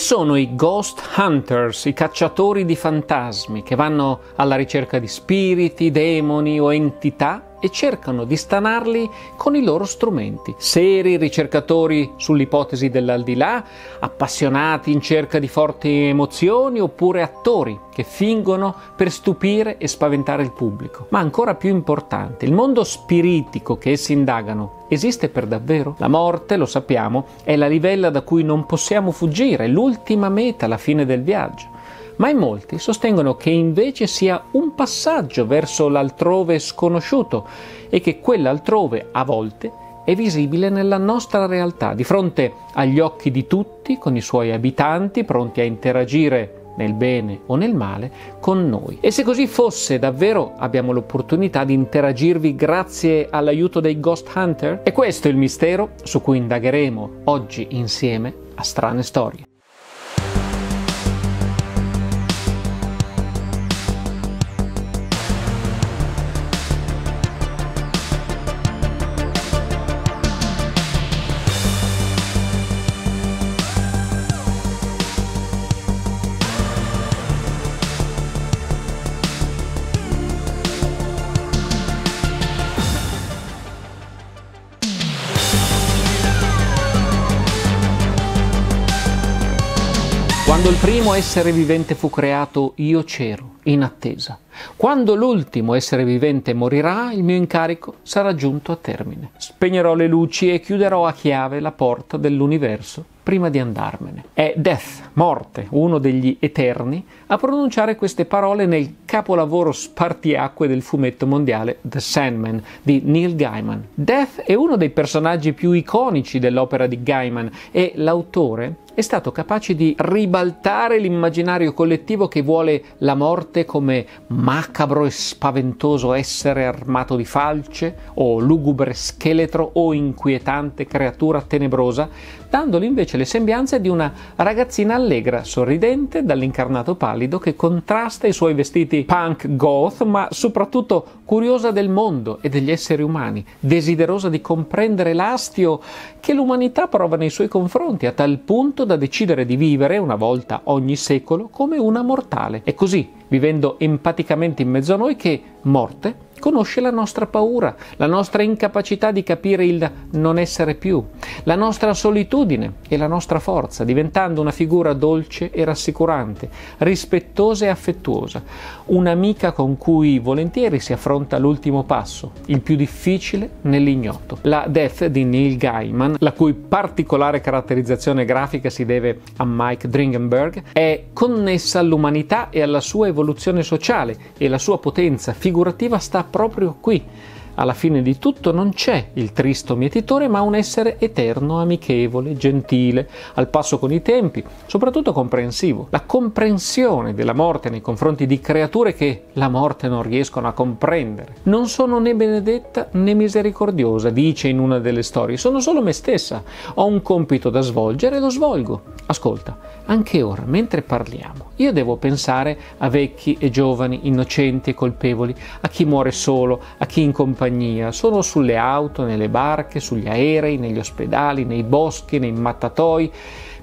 sono i ghost hunters, i cacciatori di fantasmi che vanno alla ricerca di spiriti, demoni o entità e cercano di stanarli con i loro strumenti. Seri ricercatori sull'ipotesi dell'aldilà, appassionati in cerca di forti emozioni oppure attori che fingono per stupire e spaventare il pubblico. Ma ancora più importante, il mondo spiritico che essi indagano esiste per davvero? La morte, lo sappiamo, è la livella da cui non possiamo fuggire, l'ultima meta, la fine del viaggio ma in molti sostengono che invece sia un passaggio verso l'altrove sconosciuto e che quell'altrove a volte è visibile nella nostra realtà, di fronte agli occhi di tutti, con i suoi abitanti pronti a interagire nel bene o nel male, con noi. E se così fosse, davvero abbiamo l'opportunità di interagirvi grazie all'aiuto dei Ghost Hunter? E questo è il mistero su cui indagheremo oggi insieme a Strane Storie. primo essere vivente fu creato, io c'ero, in attesa. Quando l'ultimo essere vivente morirà, il mio incarico sarà giunto a termine. Spegnerò le luci e chiuderò a chiave la porta dell'universo prima di andarmene. È Death, morte, uno degli eterni, a pronunciare queste parole nel capolavoro spartiacque del fumetto mondiale The Sandman di Neil Gaiman. Death è uno dei personaggi più iconici dell'opera di Gaiman e l'autore è stato capace di ribaltare l'immaginario collettivo che vuole la morte come macabro e spaventoso essere armato di falce o lugubre scheletro o inquietante creatura tenebrosa, dandole invece le sembianze di una ragazzina allegra, sorridente, dall'incarnato pallido che contrasta i suoi vestiti punk goth, ma soprattutto curiosa del mondo e degli esseri umani, desiderosa di comprendere l'astio che l'umanità prova nei suoi confronti, a tal punto tanto da decidere di vivere una volta ogni secolo come una mortale. È così, vivendo empaticamente in mezzo a noi, che morte conosce la nostra paura, la nostra incapacità di capire il non essere più, la nostra solitudine e la nostra forza, diventando una figura dolce e rassicurante, rispettosa e affettuosa, un'amica con cui volentieri si affronta l'ultimo passo, il più difficile nell'ignoto. La Death di Neil Gaiman, la cui particolare caratterizzazione grafica si deve a Mike Dringenberg, è connessa all'umanità e alla sua evoluzione sociale e la sua potenza figurativa sta proprio qui alla fine di tutto non c'è il tristo mietitore, ma un essere eterno, amichevole, gentile, al passo con i tempi, soprattutto comprensivo. La comprensione della morte nei confronti di creature che la morte non riescono a comprendere. Non sono né benedetta né misericordiosa, dice in una delle storie, sono solo me stessa. Ho un compito da svolgere e lo svolgo. Ascolta, anche ora, mentre parliamo, io devo pensare a vecchi e giovani, innocenti e colpevoli, a chi muore solo, a chi incomprende compagnia sono sulle auto, nelle barche, sugli aerei, negli ospedali, nei boschi, nei mattatoi.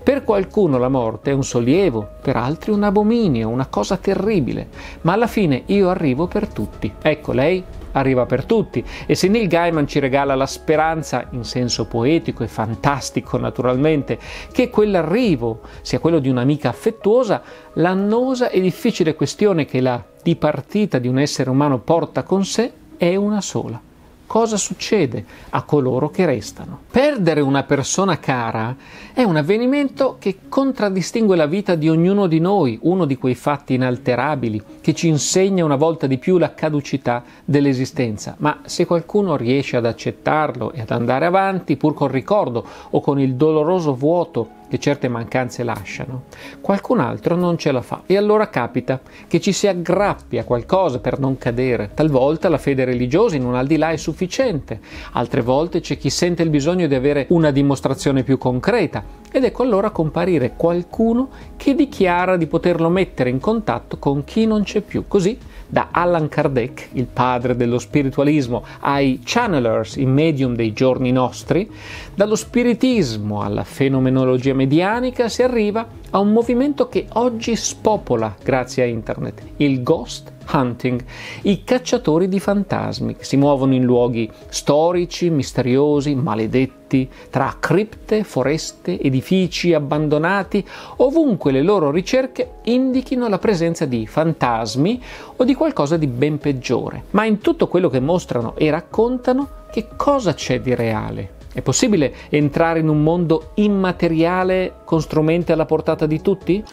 Per qualcuno la morte è un sollievo, per altri un abominio, una cosa terribile, ma alla fine io arrivo per tutti. Ecco, lei arriva per tutti e se Neil Gaiman ci regala la speranza, in senso poetico e fantastico naturalmente, che quell'arrivo sia quello di un'amica affettuosa, l'annosa e difficile questione che la dipartita di un essere umano porta con sé è una sola. Cosa succede a coloro che restano? Perdere una persona cara è un avvenimento che contraddistingue la vita di ognuno di noi, uno di quei fatti inalterabili che ci insegna una volta di più la caducità dell'esistenza. Ma se qualcuno riesce ad accettarlo e ad andare avanti, pur col ricordo o con il doloroso vuoto che certe mancanze lasciano, qualcun altro non ce la fa e allora capita che ci si aggrappi a qualcosa per non cadere. Talvolta la fede religiosa in un al di là è sufficiente, altre volte c'è chi sente il bisogno di avere una dimostrazione più concreta ed ecco allora comparire qualcuno che dichiara di poterlo mettere in contatto con chi non c'è più. Così da Allan Kardec, il padre dello spiritualismo, ai channelers, i medium dei giorni nostri, dallo spiritismo alla fenomenologia medianica si arriva a un movimento che oggi spopola grazie a internet, il ghost hunting, i cacciatori di fantasmi che si muovono in luoghi storici, misteriosi, maledetti, tra cripte, foreste, edifici abbandonati, ovunque le loro ricerche indichino la presenza di fantasmi o di qualcosa di ben peggiore. Ma in tutto quello che mostrano e raccontano, che cosa c'è di reale? È possibile entrare in un mondo immateriale con strumenti alla portata di tutti?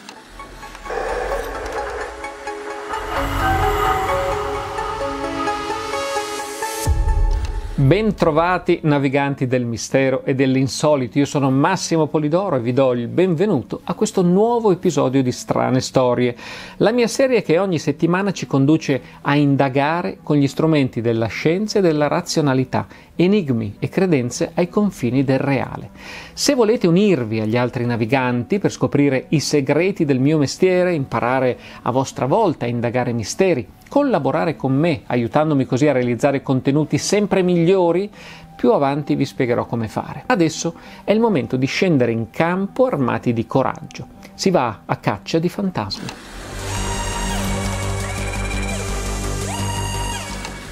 Bentrovati naviganti del mistero e dell'insolito, io sono Massimo Polidoro e vi do il benvenuto a questo nuovo episodio di Strane Storie, la mia serie che ogni settimana ci conduce a indagare con gli strumenti della scienza e della razionalità, enigmi e credenze ai confini del reale. Se volete unirvi agli altri naviganti per scoprire i segreti del mio mestiere, imparare a vostra volta a indagare misteri, collaborare con me, aiutandomi così a realizzare contenuti sempre migliori? Più avanti vi spiegherò come fare. Adesso è il momento di scendere in campo armati di coraggio. Si va a caccia di fantasmi.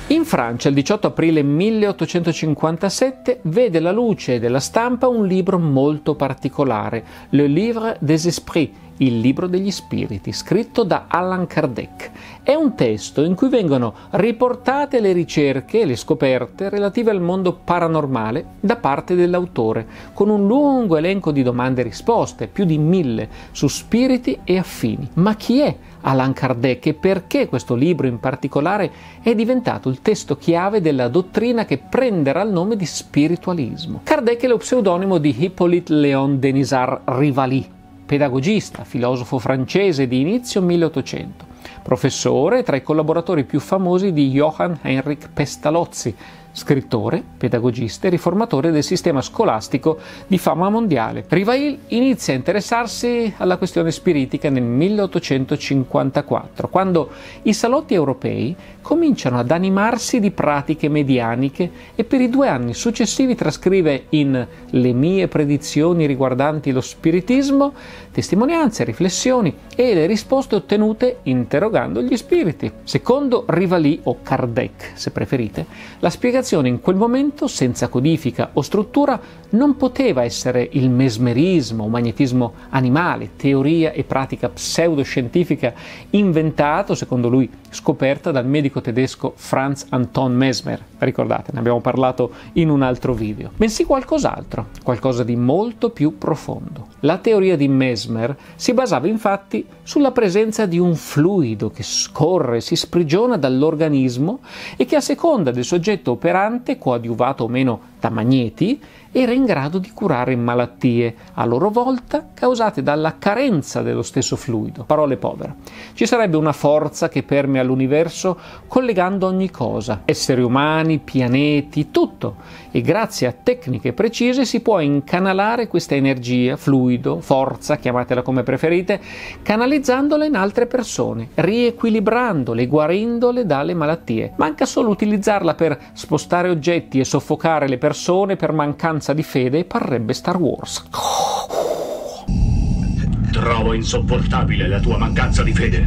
In Francia, il 18 aprile 1857, vede la luce della stampa un libro molto particolare, Le Livre des Esprits, il libro degli spiriti, scritto da Allan Kardec. È un testo in cui vengono riportate le ricerche e le scoperte relative al mondo paranormale da parte dell'autore, con un lungo elenco di domande e risposte, più di mille, su spiriti e affini. Ma chi è Allan Kardec e perché questo libro in particolare è diventato il testo chiave della dottrina che prenderà il nome di spiritualismo. Kardec è lo pseudonimo di Hippolyte Léon Denisard Rivali, pedagogista, filosofo francese di inizio 1800, professore tra i collaboratori più famosi di Johann Heinrich Pestalozzi, scrittore, pedagogista e riformatore del sistema scolastico di fama mondiale. Rivail inizia a interessarsi alla questione spiritica nel 1854, quando i salotti europei cominciano ad animarsi di pratiche medianiche e per i due anni successivi trascrive in Le mie predizioni riguardanti lo spiritismo testimonianze, riflessioni e le risposte ottenute interrogando gli spiriti. Secondo Rivali o Kardec, se preferite, la spiegazione in quel momento, senza codifica o struttura, non poteva essere il mesmerismo o magnetismo animale, teoria e pratica pseudoscientifica inventato, secondo lui, scoperta dal medico tedesco Franz Anton Mesmer. Ricordate, ne abbiamo parlato in un altro video. Bensì qualcos'altro, qualcosa di molto più profondo. La teoria di Mesmer si basava infatti sulla presenza di un fluido che scorre, si sprigiona dall'organismo e che a seconda del soggetto operante, coadiuvato o meno da magneti, era in grado di curare malattie, a loro volta causate dalla carenza dello stesso fluido. Parole povere. Ci sarebbe una forza che permea l'universo collegando ogni cosa, esseri umani, pianeti, tutto, e grazie a tecniche precise si può incanalare questa energia, fluido, forza, chiamatela come preferite, canalizzandola in altre persone, riequilibrandole, guarendole dalle malattie. Manca solo utilizzarla per spostare oggetti e soffocare le persone per mancanza mancanza di fede parrebbe Star Wars. Trovo insopportabile la tua mancanza di fede.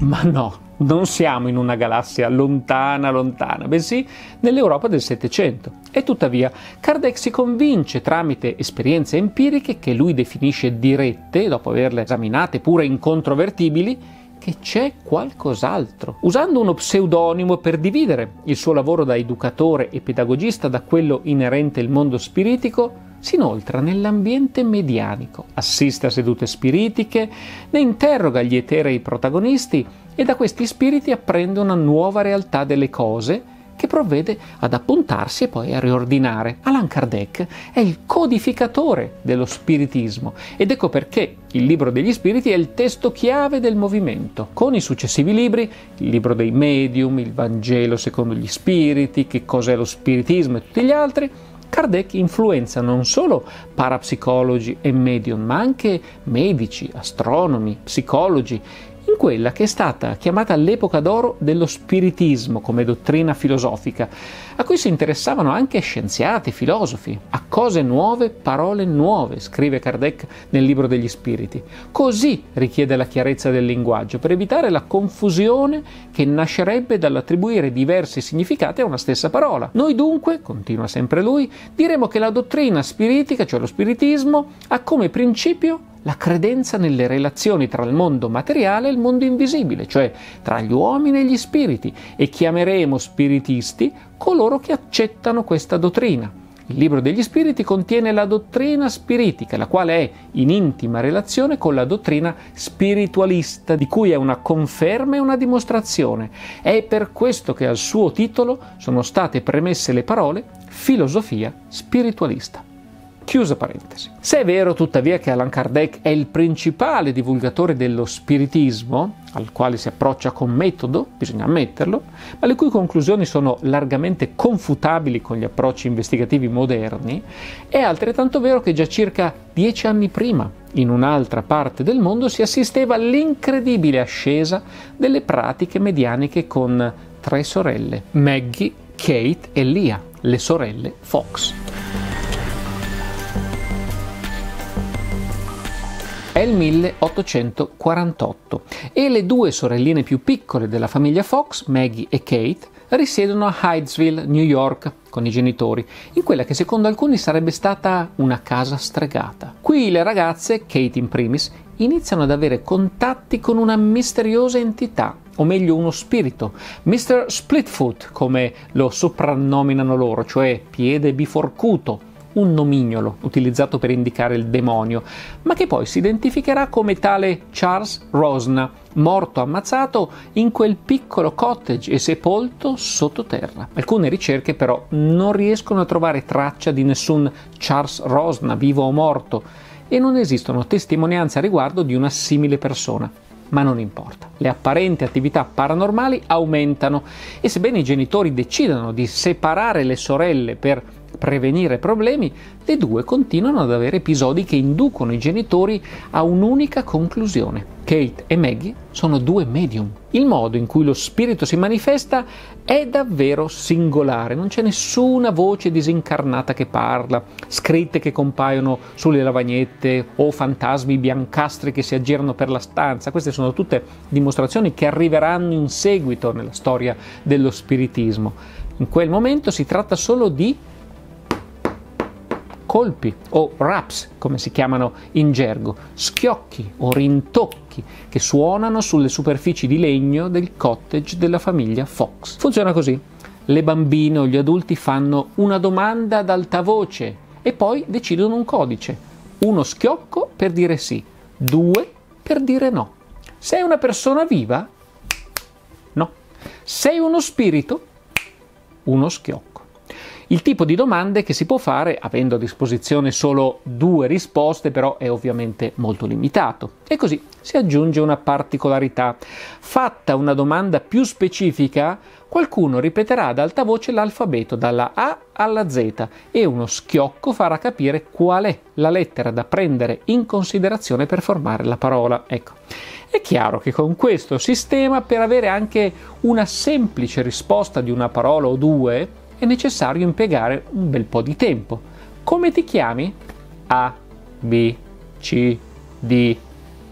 Ma no, non siamo in una galassia lontana, lontana, bensì nell'Europa del Settecento. E tuttavia Kardec si convince tramite esperienze empiriche che lui definisce dirette, dopo averle esaminate pure incontrovertibili, che c'è qualcos'altro. Usando uno pseudonimo per dividere il suo lavoro da educatore e pedagogista da quello inerente al mondo spiritico, si inoltra nell'ambiente medianico, assiste a sedute spiritiche, ne interroga gli eterei protagonisti e da questi spiriti apprende una nuova realtà delle cose che provvede ad appuntarsi e poi a riordinare. Allan Kardec è il codificatore dello spiritismo ed ecco perché il libro degli spiriti è il testo chiave del movimento. Con i successivi libri, il libro dei medium, il Vangelo secondo gli spiriti, che cos'è lo spiritismo e tutti gli altri, Kardec influenza non solo parapsicologi e medium, ma anche medici, astronomi, psicologi, in quella che è stata chiamata l'epoca d'oro dello spiritismo come dottrina filosofica, a cui si interessavano anche scienziati, filosofi, a cose nuove, parole nuove, scrive Kardec nel libro degli spiriti. Così richiede la chiarezza del linguaggio, per evitare la confusione che nascerebbe dall'attribuire diversi significati a una stessa parola. Noi dunque, continua sempre lui, diremo che la dottrina spiritica, cioè lo spiritismo, ha come principio la credenza nelle relazioni tra il mondo materiale e il mondo invisibile, cioè tra gli uomini e gli spiriti, e chiameremo spiritisti coloro che accettano questa dottrina. Il libro degli spiriti contiene la dottrina spiritica, la quale è in intima relazione con la dottrina spiritualista, di cui è una conferma e una dimostrazione. È per questo che al suo titolo sono state premesse le parole filosofia spiritualista. Chiusa parentesi. Se è vero tuttavia che Allan Kardec è il principale divulgatore dello spiritismo, al quale si approccia con metodo, bisogna ammetterlo, ma le cui conclusioni sono largamente confutabili con gli approcci investigativi moderni, è altrettanto vero che già circa dieci anni prima, in un'altra parte del mondo, si assisteva all'incredibile ascesa delle pratiche medianiche con tre sorelle, Maggie, Kate e Lia, le sorelle Fox. il 1848 e le due sorelline più piccole della famiglia Fox, Maggie e Kate, risiedono a Hydesville, New York, con i genitori, in quella che secondo alcuni sarebbe stata una casa stregata. Qui le ragazze, Kate in primis, iniziano ad avere contatti con una misteriosa entità, o meglio uno spirito, Mr. Splitfoot, come lo soprannominano loro, cioè piede biforcuto un nomignolo utilizzato per indicare il demonio, ma che poi si identificherà come tale Charles Rosna, morto ammazzato in quel piccolo cottage e sepolto sottoterra. Alcune ricerche però non riescono a trovare traccia di nessun Charles Rosna vivo o morto e non esistono testimonianze a riguardo di una simile persona ma non importa. Le apparenti attività paranormali aumentano e sebbene i genitori decidano di separare le sorelle per prevenire problemi, le due continuano ad avere episodi che inducono i genitori a un'unica conclusione. Kate e Maggie sono due medium il modo in cui lo spirito si manifesta è davvero singolare, non c'è nessuna voce disincarnata che parla, scritte che compaiono sulle lavagnette o fantasmi biancastri che si aggirano per la stanza, queste sono tutte dimostrazioni che arriveranno in seguito nella storia dello spiritismo. In quel momento si tratta solo di colpi o raps, come si chiamano in gergo, schiocchi o rintocchi tacchi che suonano sulle superfici di legno del cottage della famiglia Fox. Funziona così. Le bambine o gli adulti fanno una domanda ad alta voce e poi decidono un codice. Uno schiocco per dire sì, due per dire no. Sei una persona viva? No. Sei uno spirito? Uno schiocco. Il tipo di domande che si può fare, avendo a disposizione solo due risposte, però è ovviamente molto limitato. E così si aggiunge una particolarità. Fatta una domanda più specifica, qualcuno ripeterà ad alta voce l'alfabeto dalla A alla Z e uno schiocco farà capire qual è la lettera da prendere in considerazione per formare la parola. Ecco. È chiaro che con questo sistema, per avere anche una semplice risposta di una parola o due, è necessario impiegare un bel po' di tempo. Come ti chiami? A, B, C, D,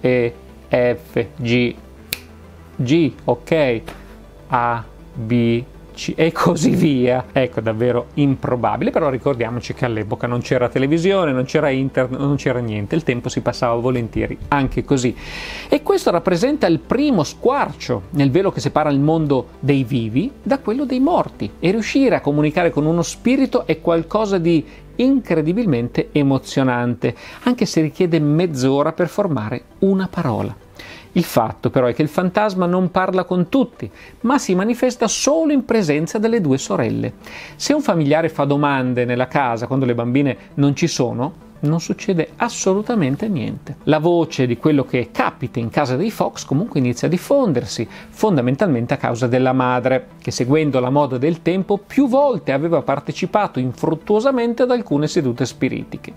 E, F, G. G, ok. A, B, amici e così via. Ecco, davvero improbabile, però ricordiamoci che all'epoca non c'era televisione, non c'era internet, non c'era niente, il tempo si passava volentieri anche così. E questo rappresenta il primo squarcio nel velo che separa il mondo dei vivi da quello dei morti e riuscire a comunicare con uno spirito è qualcosa di incredibilmente emozionante, anche se richiede mezz'ora per formare una parola. Il fatto però è che il fantasma non parla con tutti, ma si manifesta solo in presenza delle due sorelle. Se un familiare fa domande nella casa quando le bambine non ci sono, non succede assolutamente niente. La voce di quello che capita in casa dei Fox comunque inizia a diffondersi, fondamentalmente a causa della madre, che seguendo la moda del tempo più volte aveva partecipato infruttuosamente ad alcune sedute spiritiche.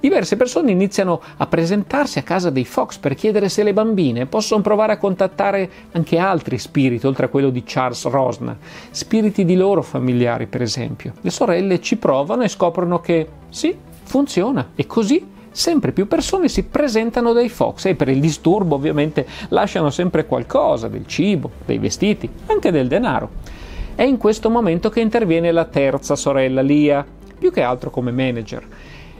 Diverse persone iniziano a presentarsi a casa dei Fox per chiedere se le bambine possono provare a contattare anche altri spiriti, oltre a quello di Charles Rosna, spiriti di loro familiari per esempio. Le sorelle ci provano e scoprono che sì, funziona e così sempre più persone si presentano dai Fox e per il disturbo ovviamente lasciano sempre qualcosa, del cibo, dei vestiti, anche del denaro. È in questo momento che interviene la terza sorella Lia, più che altro come manager.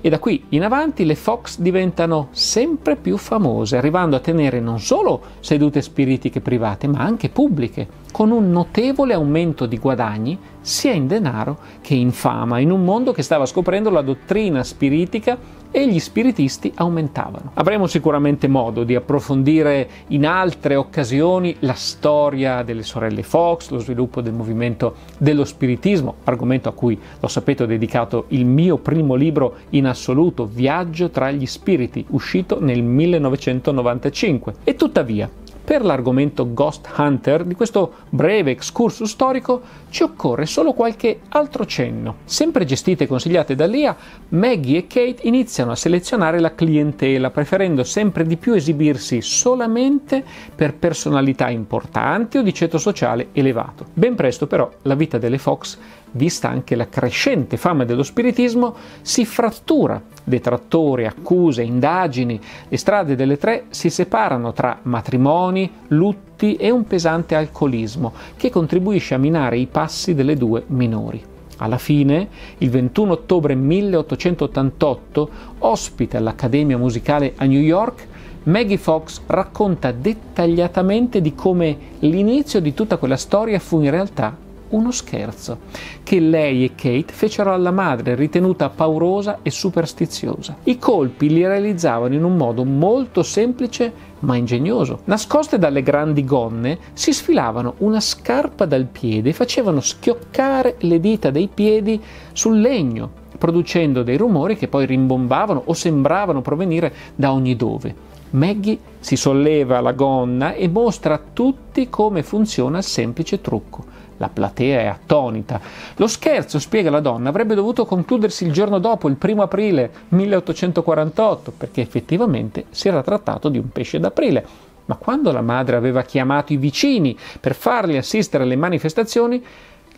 E da qui in avanti le fox diventano sempre più famose, arrivando a tenere non solo sedute spiritiche private, ma anche pubbliche, con un notevole aumento di guadagni sia in denaro che in fama, in un mondo che stava scoprendo la dottrina spiritica e gli spiritisti aumentavano. Avremo sicuramente modo di approfondire in altre occasioni la storia delle sorelle Fox, lo sviluppo del movimento dello spiritismo, argomento a cui, lo sapete, ho dedicato il mio primo libro in assoluto, Viaggio tra gli spiriti, uscito nel 1995. E tuttavia, per l'argomento Ghost Hunter di questo breve excursus storico ci occorre solo qualche altro cenno. Sempre gestite e consigliate da Lia, Maggie e Kate iniziano a selezionare la clientela, preferendo sempre di più esibirsi solamente per personalità importanti o di ceto sociale elevato. Ben presto però la vita delle Fox vista anche la crescente fama dello spiritismo, si frattura. Detrattori, accuse, indagini, le strade delle tre si separano tra matrimoni, lutti e un pesante alcolismo che contribuisce a minare i passi delle due minori. Alla fine, il 21 ottobre 1888, ospite all'Accademia Musicale a New York, Maggie Fox racconta dettagliatamente di come l'inizio di tutta quella storia fu in realtà uno scherzo che lei e Kate fecero alla madre, ritenuta paurosa e superstiziosa. I colpi li realizzavano in un modo molto semplice ma ingegnoso. Nascoste dalle grandi gonne, si sfilavano una scarpa dal piede e facevano schioccare le dita dei piedi sul legno, producendo dei rumori che poi rimbombavano o sembravano provenire da ogni dove. Maggie si solleva la gonna e mostra a tutti come funziona il semplice trucco. La platea è attonita. Lo scherzo, spiega la donna, avrebbe dovuto concludersi il giorno dopo, il primo aprile 1848, perché effettivamente si era trattato di un pesce d'aprile. Ma quando la madre aveva chiamato i vicini per farli assistere alle manifestazioni,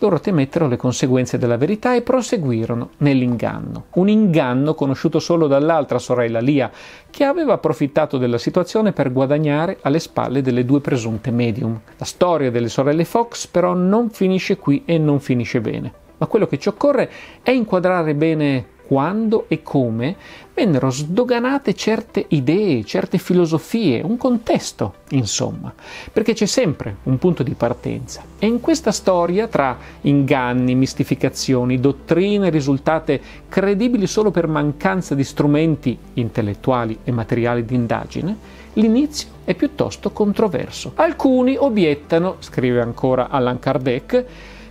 loro temettero le conseguenze della verità e proseguirono nell'inganno. Un inganno conosciuto solo dall'altra sorella Lia, che aveva approfittato della situazione per guadagnare alle spalle delle due presunte medium. La storia delle sorelle Fox però non finisce qui e non finisce bene. Ma quello che ci occorre è inquadrare bene quando e come vennero sdoganate certe idee, certe filosofie, un contesto, insomma, perché c'è sempre un punto di partenza. E in questa storia, tra inganni, mistificazioni, dottrine risultate credibili solo per mancanza di strumenti intellettuali e materiali di indagine, l'inizio è piuttosto controverso. Alcuni obiettano, scrive ancora Allan Kardec,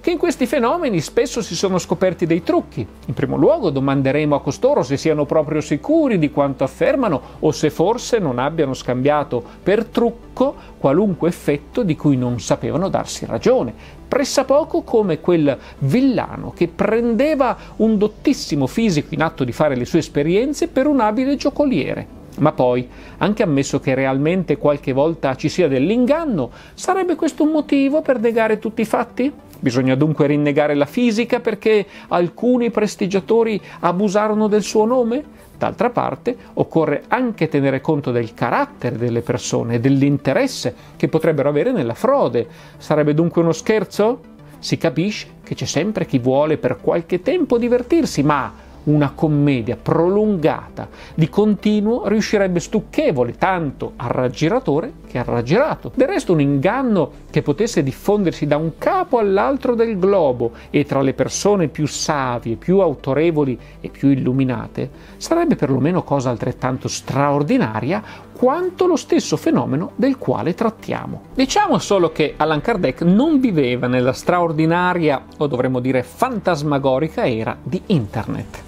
che in questi fenomeni spesso si sono scoperti dei trucchi. In primo luogo domanderemo a costoro se siano proprio sicuri di quanto affermano o se forse non abbiano scambiato per trucco qualunque effetto di cui non sapevano darsi ragione. Pressa poco come quel villano che prendeva un dottissimo fisico in atto di fare le sue esperienze per un abile giocoliere. Ma poi, anche ammesso che realmente qualche volta ci sia dell'inganno, sarebbe questo un motivo per negare tutti i fatti? Bisogna dunque rinnegare la fisica perché alcuni prestigiatori abusarono del suo nome? D'altra parte, occorre anche tenere conto del carattere delle persone e dell'interesse che potrebbero avere nella frode. Sarebbe dunque uno scherzo? Si capisce che c'è sempre chi vuole per qualche tempo divertirsi, ma una commedia prolungata di continuo riuscirebbe stucchevole tanto al raggiratore che ha raggirato. Del resto un inganno che potesse diffondersi da un capo all'altro del globo e tra le persone più savie, più autorevoli e più illuminate, sarebbe perlomeno cosa altrettanto straordinaria quanto lo stesso fenomeno del quale trattiamo. Diciamo solo che Allan Kardec non viveva nella straordinaria, o dovremmo dire fantasmagorica era di Internet.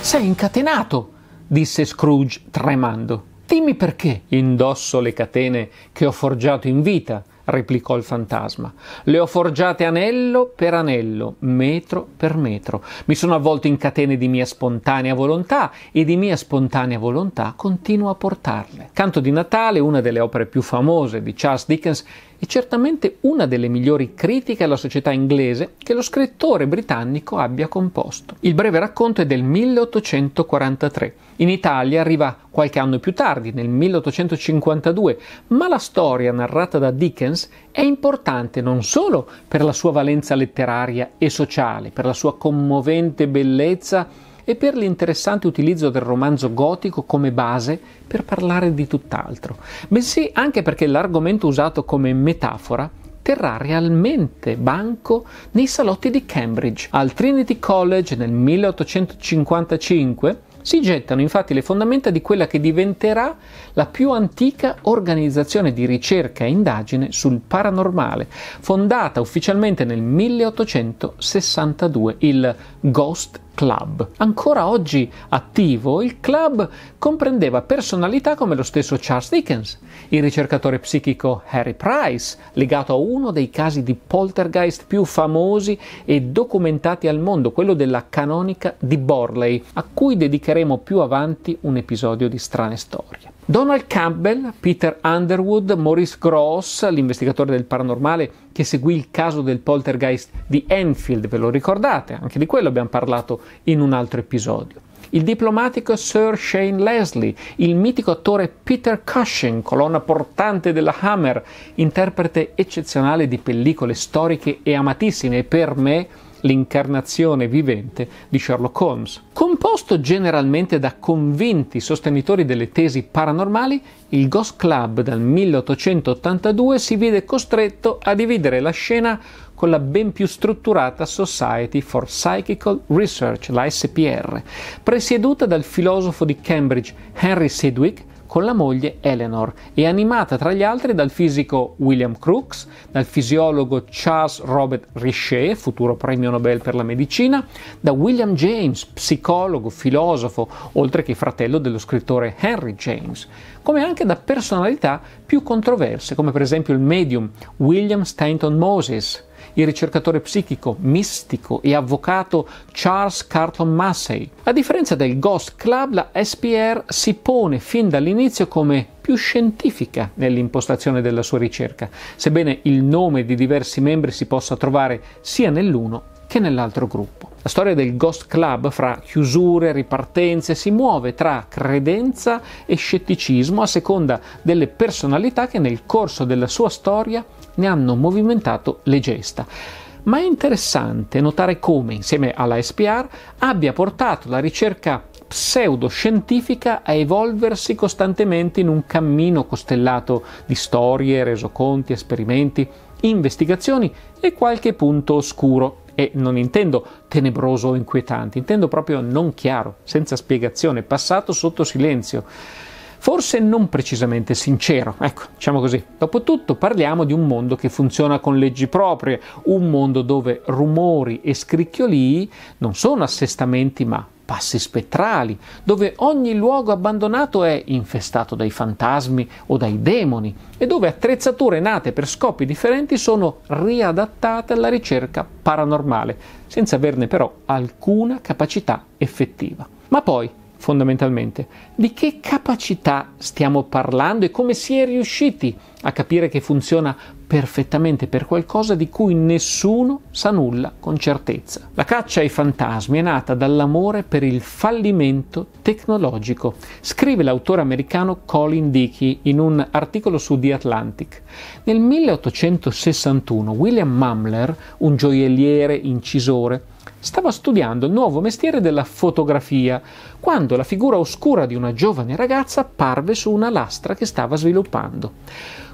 Sei incatenato! disse Scrooge tremando. Dimmi perché. Indosso le catene che ho forgiato in vita, replicò il fantasma. Le ho forgiate anello per anello, metro per metro. Mi sono avvolto in catene di mia spontanea volontà e di mia spontanea volontà continuo a portarle. Canto di Natale, una delle opere più famose di Charles Dickens, è certamente una delle migliori critiche alla società inglese che lo scrittore britannico abbia composto. Il breve racconto è del 1843. In Italia arriva qualche anno più tardi, nel 1852, ma la storia narrata da Dickens è importante non solo per la sua valenza letteraria e sociale, per la sua commovente bellezza e per l'interessante utilizzo del romanzo gotico come base per parlare di tutt'altro, bensì anche perché l'argomento usato come metafora terrà realmente banco nei salotti di Cambridge. Al Trinity College nel 1855 si gettano infatti le fondamenta di quella che diventerà la più antica organizzazione di ricerca e indagine sul paranormale, fondata ufficialmente nel 1862, il Ghost Club. Ancora oggi attivo, il club comprendeva personalità come lo stesso Charles Dickens, il ricercatore psichico Harry Price, legato a uno dei casi di poltergeist più famosi e documentati al mondo, quello della canonica di Borley, a cui dedicheremo più avanti un episodio di strane storie. Donald Campbell, Peter Underwood, Maurice Gross, l'investigatore del paranormale che seguì il caso del poltergeist di Enfield, ve lo ricordate? Anche di quello abbiamo parlato in un altro episodio il diplomatico Sir Shane Leslie, il mitico attore Peter Cushing, colonna portante della Hammer, interprete eccezionale di pellicole storiche e amatissime e per me l'incarnazione vivente di Sherlock Holmes. Composto generalmente da convinti sostenitori delle tesi paranormali, il Ghost Club dal 1882 si vede costretto a dividere la scena con la ben più strutturata Society for Psychical Research, la SPR, presieduta dal filosofo di Cambridge Henry Sidwick con la moglie Eleanor e animata tra gli altri dal fisico William Crookes, dal fisiologo Charles Robert Richet, futuro premio Nobel per la medicina, da William James, psicologo, filosofo, oltre che fratello dello scrittore Henry James, come anche da personalità più controverse, come per esempio il medium William Stanton Moses, il ricercatore psichico, mistico e avvocato Charles Carlton Massey. A differenza del Ghost Club, la SPR si pone fin dall'inizio come più scientifica nell'impostazione della sua ricerca, sebbene il nome di diversi membri si possa trovare sia nell'uno che nell'altro gruppo. La storia del Ghost Club, fra chiusure e ripartenze, si muove tra credenza e scetticismo a seconda delle personalità che nel corso della sua storia ne hanno movimentato le gesta. Ma è interessante notare come, insieme alla SPR, abbia portato la ricerca pseudoscientifica a evolversi costantemente in un cammino costellato di storie, resoconti, esperimenti, investigazioni e qualche punto oscuro. E non intendo tenebroso o inquietante, intendo proprio non chiaro, senza spiegazione, passato sotto silenzio forse non precisamente sincero. Ecco, diciamo così. Dopotutto parliamo di un mondo che funziona con leggi proprie, un mondo dove rumori e scricchiolii non sono assestamenti ma passi spettrali, dove ogni luogo abbandonato è infestato dai fantasmi o dai demoni e dove attrezzature nate per scopi differenti sono riadattate alla ricerca paranormale, senza averne però alcuna capacità effettiva. Ma poi, fondamentalmente. Di che capacità stiamo parlando e come si è riusciti a capire che funziona perfettamente per qualcosa di cui nessuno sa nulla con certezza. La caccia ai fantasmi è nata dall'amore per il fallimento tecnologico, scrive l'autore americano Colin Dickey in un articolo su The Atlantic. Nel 1861 William Mamler, un gioielliere incisore, stava studiando il nuovo mestiere della fotografia, quando la figura oscura di una giovane ragazza apparve su una lastra che stava sviluppando.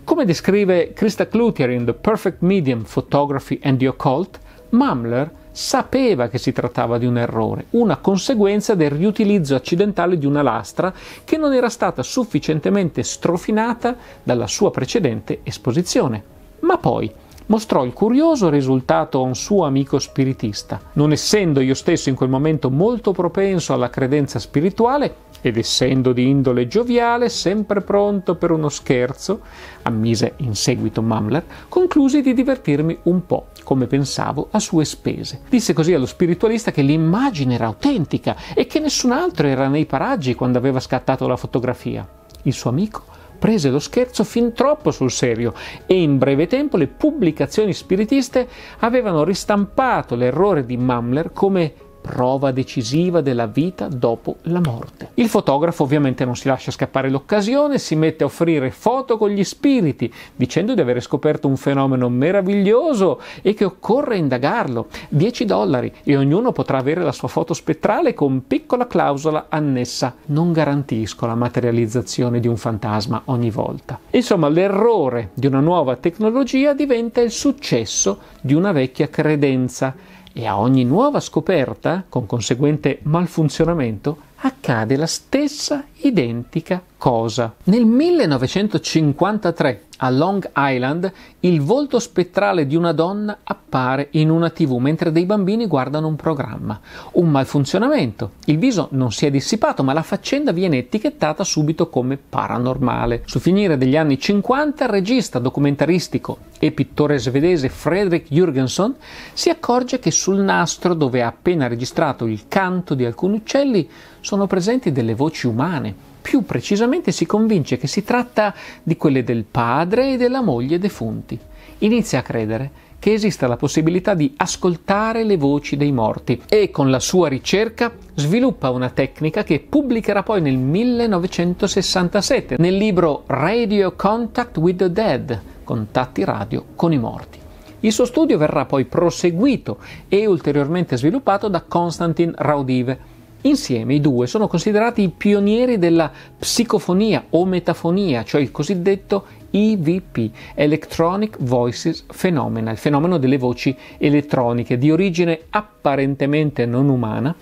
Come descrive Krista Clutier in The Perfect Medium Photography and the Occult, Mamler sapeva che si trattava di un errore, una conseguenza del riutilizzo accidentale di una lastra che non era stata sufficientemente strofinata dalla sua precedente esposizione. Ma poi, mostrò il curioso risultato a un suo amico spiritista. Non essendo io stesso in quel momento molto propenso alla credenza spirituale, ed essendo di indole gioviale, sempre pronto per uno scherzo, ammise in seguito Mamler, conclusi di divertirmi un po', come pensavo, a sue spese. Disse così allo spiritualista che l'immagine era autentica e che nessun altro era nei paraggi quando aveva scattato la fotografia. Il suo amico prese lo scherzo fin troppo sul serio e in breve tempo le pubblicazioni spiritiste avevano ristampato l'errore di Mamler come prova decisiva della vita dopo la morte. Il fotografo ovviamente non si lascia scappare l'occasione, si mette a offrire foto con gli spiriti, dicendo di aver scoperto un fenomeno meraviglioso e che occorre indagarlo. 10 dollari e ognuno potrà avere la sua foto spettrale con piccola clausola annessa. Non garantisco la materializzazione di un fantasma ogni volta. Insomma, l'errore di una nuova tecnologia diventa il successo di una vecchia credenza e a ogni nuova scoperta, con conseguente malfunzionamento, accade la stessa identica cosa. Nel 1953 a Long Island il volto spettrale di una donna appare in una tv mentre dei bambini guardano un programma. Un malfunzionamento. Il viso non si è dissipato ma la faccenda viene etichettata subito come paranormale. Sul finire degli anni 50 il regista, documentaristico e pittore svedese Fredrik Jürgenson si accorge che sul nastro dove ha appena registrato il canto di alcuni uccelli sono presenti delle voci umane. Più precisamente si convince che si tratta di quelle del padre e della moglie defunti. Inizia a credere che esista la possibilità di ascoltare le voci dei morti e con la sua ricerca sviluppa una tecnica che pubblicherà poi nel 1967 nel libro Radio Contact with the Dead, contatti radio con i morti. Il suo studio verrà poi proseguito e ulteriormente sviluppato da Konstantin Raudive, Insieme i due sono considerati i pionieri della psicofonia o metafonia, cioè il cosiddetto EVP, Electronic Voices Phenomena, il fenomeno delle voci elettroniche di origine apparentemente non umana,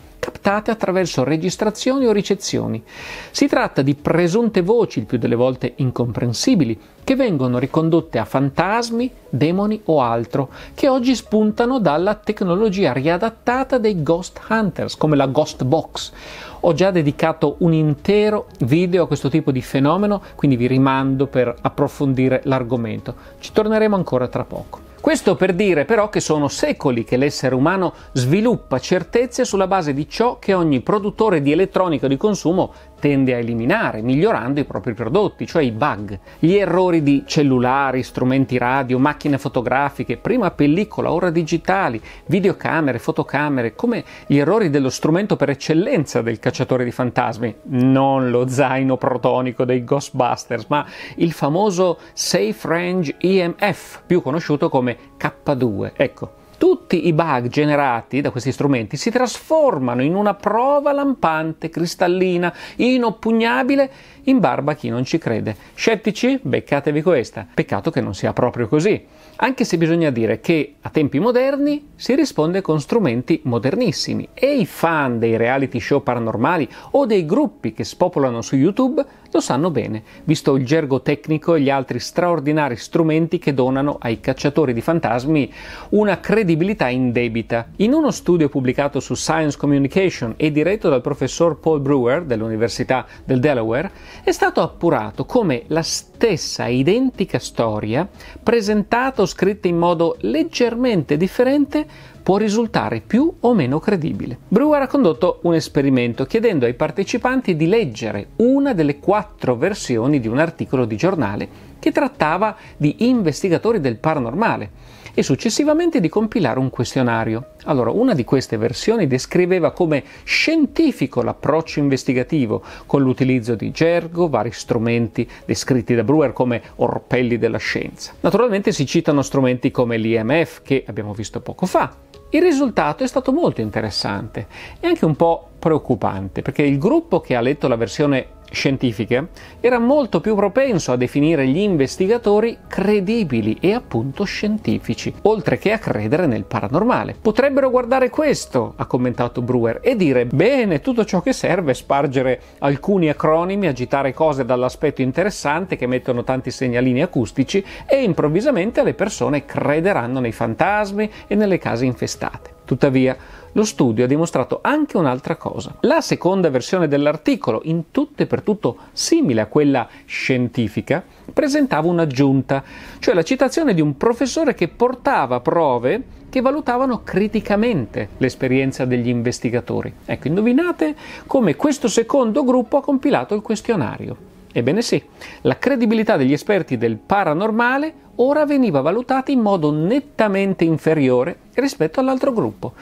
captate attraverso registrazioni o ricezioni. Si tratta di presunte voci, il più delle volte incomprensibili, che vengono ricondotte a fantasmi, demoni o altro, che oggi spuntano dalla tecnologia riadattata dei ghost hunters, come la ghost box. Ho già dedicato un intero video a questo tipo di fenomeno, quindi vi rimando per approfondire l'argomento. Ci torneremo ancora tra poco. Questo per dire però che sono secoli che l'essere umano sviluppa certezze sulla base di ciò che ogni produttore di elettronica di consumo tende a eliminare, migliorando i propri prodotti, cioè i bug. Gli errori di cellulari, strumenti radio, macchine fotografiche, prima pellicola, ora digitali, videocamere, fotocamere, come gli errori dello strumento per eccellenza del cacciatore di fantasmi, non lo zaino protonico dei Ghostbusters, ma il famoso Safe Range EMF, più conosciuto come K2. Ecco, tutti i bug generati da questi strumenti si trasformano in una prova lampante, cristallina, inoppugnabile in barba a chi non ci crede. Scettici? Beccatevi questa. Peccato che non sia proprio così. Anche se bisogna dire che a tempi moderni si risponde con strumenti modernissimi e i fan dei reality show paranormali o dei gruppi che spopolano su YouTube lo sanno bene, visto il gergo tecnico e gli altri straordinari strumenti che donano ai cacciatori di fantasmi una credibilità indebita. In uno studio pubblicato su Science Communication e diretto dal professor Paul Brewer dell'Università del Delaware, è stato appurato come la stessa identica storia, presentata o scritta in modo leggermente differente, può risultare più o meno credibile. Brewer ha condotto un esperimento chiedendo ai partecipanti di leggere una delle quattro versioni di un articolo di giornale che trattava di investigatori del paranormale e successivamente di compilare un questionario. Allora, una di queste versioni descriveva come scientifico l'approccio investigativo, con l'utilizzo di gergo, vari strumenti descritti da Brewer come orpelli della scienza. Naturalmente si citano strumenti come l'IMF, che abbiamo visto poco fa, il risultato è stato molto interessante e anche un po' preoccupante perché il gruppo che ha letto la versione scientifiche, era molto più propenso a definire gli investigatori credibili e appunto scientifici, oltre che a credere nel paranormale. Potrebbero guardare questo, ha commentato Brewer, e dire bene, tutto ciò che serve è spargere alcuni acronimi, agitare cose dall'aspetto interessante che mettono tanti segnalini acustici e improvvisamente le persone crederanno nei fantasmi e nelle case infestate. Tuttavia, lo studio ha dimostrato anche un'altra cosa. La seconda versione dell'articolo, in tutto e per tutto simile a quella scientifica, presentava un'aggiunta, cioè la citazione di un professore che portava prove che valutavano criticamente l'esperienza degli investigatori. Ecco, indovinate come questo secondo gruppo ha compilato il questionario. Ebbene sì, la credibilità degli esperti del paranormale ora veniva valutata in modo nettamente inferiore rispetto all'altro gruppo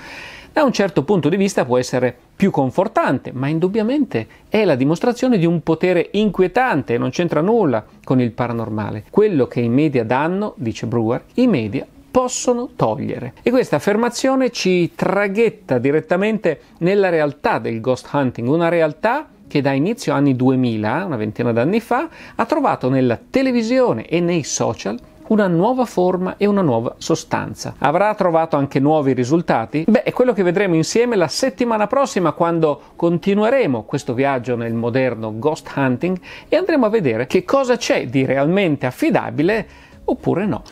da un certo punto di vista può essere più confortante, ma indubbiamente è la dimostrazione di un potere inquietante, e non c'entra nulla con il paranormale. Quello che i media danno, dice Brewer, i media possono togliere. E questa affermazione ci traghetta direttamente nella realtà del ghost hunting, una realtà che da inizio anni 2000, una ventina d'anni fa, ha trovato nella televisione e nei social una nuova forma e una nuova sostanza. Avrà trovato anche nuovi risultati? Beh, è quello che vedremo insieme la settimana prossima quando continueremo questo viaggio nel moderno ghost hunting e andremo a vedere che cosa c'è di realmente affidabile oppure no.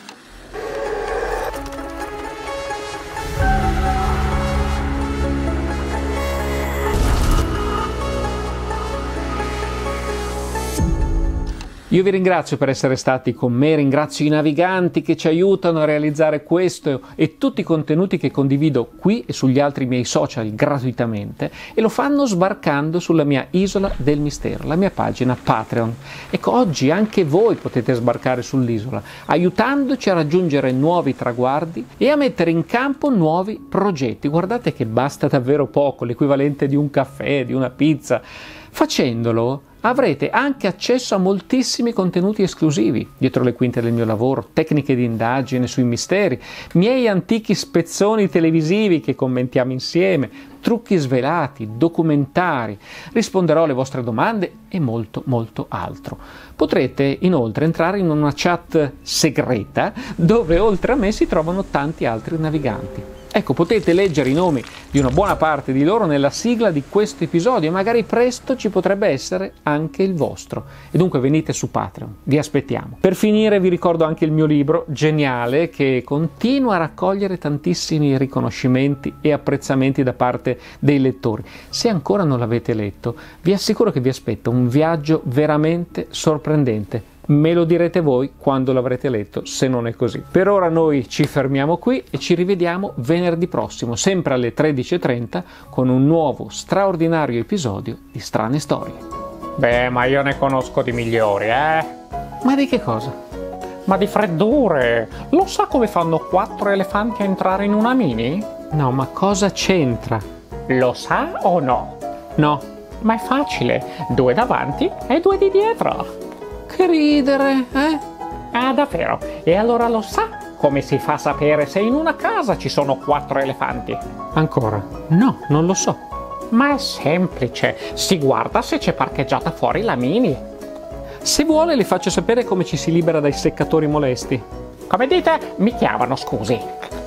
Io vi ringrazio per essere stati con me, ringrazio i naviganti che ci aiutano a realizzare questo e tutti i contenuti che condivido qui e sugli altri miei social gratuitamente e lo fanno sbarcando sulla mia isola del mistero, la mia pagina Patreon. Ecco, oggi anche voi potete sbarcare sull'isola, aiutandoci a raggiungere nuovi traguardi e a mettere in campo nuovi progetti. Guardate che basta davvero poco, l'equivalente di un caffè, di una pizza. Facendolo avrete anche accesso a moltissimi contenuti esclusivi, dietro le quinte del mio lavoro, tecniche di indagine sui misteri, miei antichi spezzoni televisivi che commentiamo insieme, trucchi svelati, documentari, risponderò alle vostre domande e molto molto altro. Potrete inoltre entrare in una chat segreta dove oltre a me si trovano tanti altri naviganti. Ecco, potete leggere i nomi di una buona parte di loro nella sigla di questo episodio e magari presto ci potrebbe essere anche il vostro. E dunque venite su Patreon, vi aspettiamo. Per finire vi ricordo anche il mio libro, geniale, che continua a raccogliere tantissimi riconoscimenti e apprezzamenti da parte dei lettori. Se ancora non l'avete letto, vi assicuro che vi aspetta un viaggio veramente sorprendente Me lo direte voi quando l'avrete letto, se non è così. Per ora noi ci fermiamo qui e ci rivediamo venerdì prossimo, sempre alle 13.30, con un nuovo straordinario episodio di Strane Storie. Beh, ma io ne conosco di migliori, eh? Ma di che cosa? Ma di freddure! Lo sa come fanno quattro elefanti a entrare in una mini? No, ma cosa c'entra? Lo sa o no? No. Ma è facile, due davanti e due di dietro. Che ridere, eh? Ah, davvero? E allora lo sa come si fa a sapere se in una casa ci sono quattro elefanti? Ancora? No, non lo so. Ma è semplice, si guarda se c'è parcheggiata fuori la Mini. Se vuole le faccio sapere come ci si libera dai seccatori molesti. Come dite, mi chiamano, scusi.